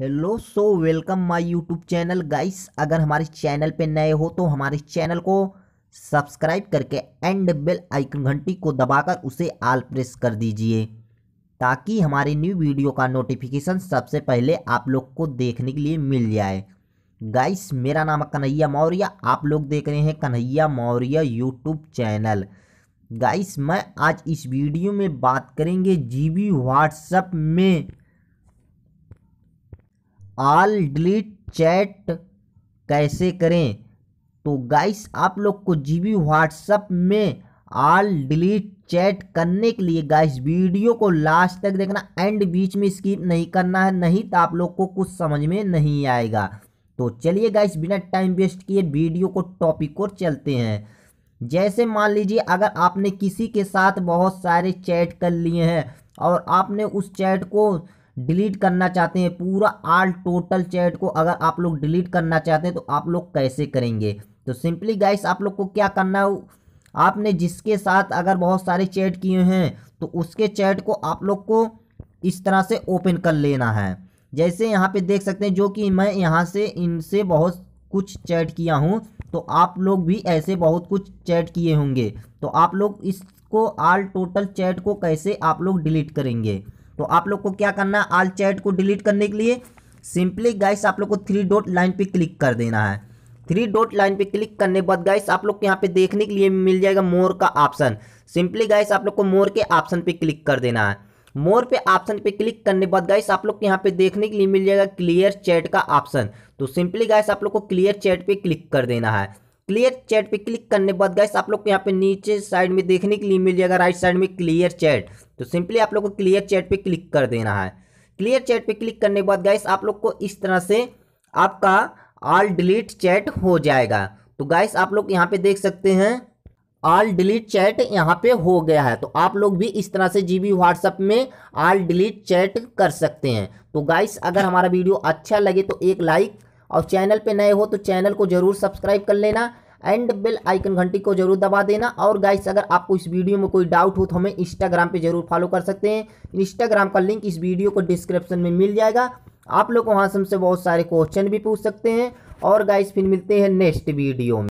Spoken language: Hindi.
hello so welcome my YouTube channel guys अगर हमारे चैनल पे नए हो तो हमारे चैनल को सब्सक्राइब करके एंड बेल आइकन घंटी को दबाकर उसे आल प्रेस कर दीजिए ताकि हमारी न्यू वीडियो का नोटिफिकेशन सबसे पहले आप लोग को देखने के लिए मिल जाए गाइस मेरा नाम है कन्हैया मौर्य आप लोग देख रहे हैं Kanhaiya Maurya YouTube channel guys मैं आज इस वीडियो में बात करेंगे जी बी में आल डिलीट चैट कैसे करें तो गाइस आप लोग को जी बी व्हाट्सअप में आल डिलीट चैट करने के लिए गाइस वीडियो को लास्ट तक देखना एंड बीच में स्किप नहीं करना है नहीं तो आप लोग को कुछ समझ में नहीं आएगा तो चलिए गाइस बिना टाइम वेस्ट किए वीडियो को टॉपिक को चलते हैं जैसे मान लीजिए अगर आपने किसी के साथ बहुत सारे चैट कर लिए हैं और आपने उस चैट को डिलीट करना चाहते हैं पूरा आल टोटल चैट को अगर आप लोग डिलीट करना चाहते हैं तो आप लोग कैसे करेंगे तो सिंपली गाइस आप लोग को क्या करना है आपने जिसके साथ अगर बहुत सारे चैट किए हैं तो उसके चैट को आप लोग को इस तरह से ओपन कर लेना है जैसे यहाँ पे देख सकते हैं जो कि मैं यहाँ से इनसे बहुत कुछ चैट किया हूँ तो आप लोग भी ऐसे बहुत कुछ चैट किए होंगे तो आप लोग इसको आल टोटल चैट को कैसे आप लोग डिलीट करेंगे तो आप लोग को क्या करना है आल चैट को डिलीट करने के लिए सिंपली गाइस आप लोग को थ्री डॉट लाइन पे क्लिक कर देना है थ्री डॉट लाइन पे क्लिक करने के बाद गाइस आप लोग को यहाँ पे देखने के लिए मिल जाएगा मोर का ऑप्शन सिंपली गाइस आप लोग को मोर के ऑप्शन पे क्लिक कर देना है मोर पे ऑप्शन पे क्लिक करने के बाद गाइस आप लोग को यहाँ पे देखने के लिए मिल जाएगा क्लियर चैट का ऑप्शन तो सिंपली गाइस आप लोग को क्लियर चैट पे क्लिक कर देना है क्लियर चैट पे क्लिक करने के बाद गैस आप लोग को यहाँ पे नीचे साइड में देखने के लिए मिल जाएगा राइट साइड में क्लियर चैट तो सिंपली आप लोग को क्लियर चैट पे क्लिक कर देना है क्लियर चैट पे क्लिक करने के बाद गैस आप लोग को इस तरह से आपका ऑल डिलीट चैट हो जाएगा तो गैस आप लोग यहाँ पे देख सकते हैं ऑल डिलीट चैट यहाँ पे हो गया है तो आप लोग भी इस तरह से जी बी व्हाट्सअप में ऑल डिलीट चैट कर सकते हैं तो गाइस अगर हमारा वीडियो अच्छा लगे तो एक लाइक और चैनल पे नए हो तो चैनल को जरूर सब्सक्राइब कर लेना एंड बेल आइकन घंटी को जरूर दबा देना और गाइस अगर आपको इस वीडियो में कोई डाउट हो तो हमें इंस्टाग्राम पे जरूर फॉलो कर सकते हैं इंस्टाग्राम का लिंक इस वीडियो को डिस्क्रिप्शन में मिल जाएगा आप लोग वहाँ से हमसे बहुत सारे क्वेश्चन भी पूछ सकते हैं और गाइस फिर मिलते हैं नेक्स्ट वीडियो में